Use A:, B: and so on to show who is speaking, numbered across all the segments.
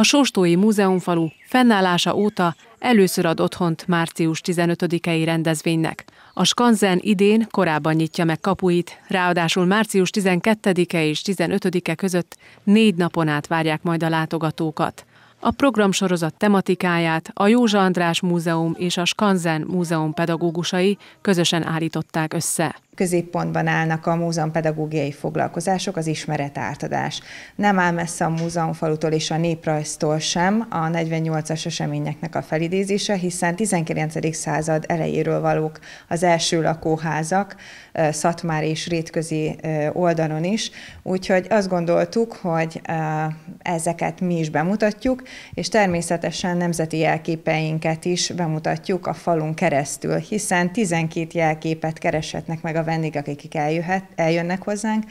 A: A Sóstói Múzeumfalu fennállása óta először ad otthont március 15-i rendezvénynek. A Skanzen idén korábban nyitja meg kapuit, ráadásul március 12-e és 15-e között négy napon át várják majd a látogatókat. A programsorozat tematikáját a Józsa András Múzeum és a Skanzen
B: Múzeum pedagógusai közösen állították össze középpontban állnak a múzeum pedagógiai foglalkozások, az ismeretártadás Nem áll messze a múzeumfalutól és a néprajztól sem a 48-as eseményeknek a felidézése, hiszen 19. század elejéről valók az első lakóházak, Szatmár és Rétközi oldalon is, úgyhogy azt gondoltuk, hogy ezeket mi is bemutatjuk, és természetesen nemzeti jelképeinket is bemutatjuk a falun keresztül, hiszen 12 jelképet keresetnek meg a vendégek, akik eljöhet, eljönnek hozzánk.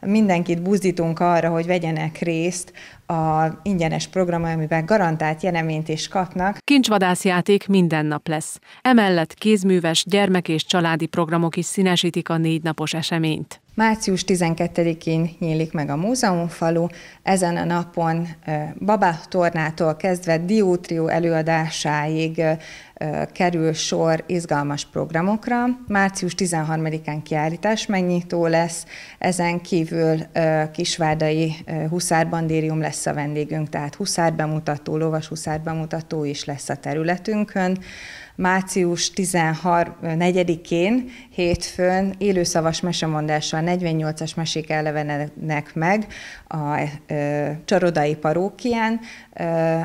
B: Mindenkit buzdítunk arra, hogy vegyenek részt a ingyenes program, amiben garantált jeleményt is kapnak. Kincsvadászjáték minden nap lesz.
A: Emellett kézműves, gyermek és családi programok is színesítik a négy napos eseményt.
B: Március 12-én nyílik meg a múzeumfalu, ezen a napon Baba tornától kezdve Diótrió előadásáig kerül sor izgalmas programokra. Március 13-án kiállítás megnyitó lesz, ezen kívül Kisvárdai Huszár Bandérium lesz a vendégünk, tehát Huszár bemutató, Lovas Huszár bemutató is lesz a területünkön. Március 14-én, hétfőn élőszavas mesemondással 48-as mesék elevenenek meg a ö, Csarodai parókián.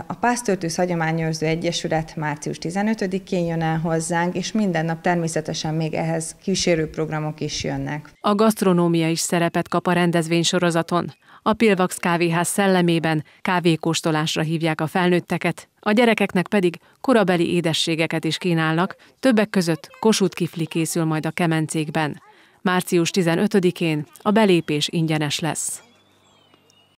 B: a Pásztörtűz Hagyományőrző Egyesület március 15-én jön el hozzánk, és minden nap természetesen még ehhez kísérő programok is jönnek.
A: A gasztronómia is szerepet kap a rendezvénysorozaton. A Pilvax kávéház szellemében kávékóstolásra hívják a felnőtteket, a gyerekeknek pedig korabeli édességeket is kínálnak, többek között kosút kifli készül majd a kemencékben. Március 15-én a belépés ingyenes lesz.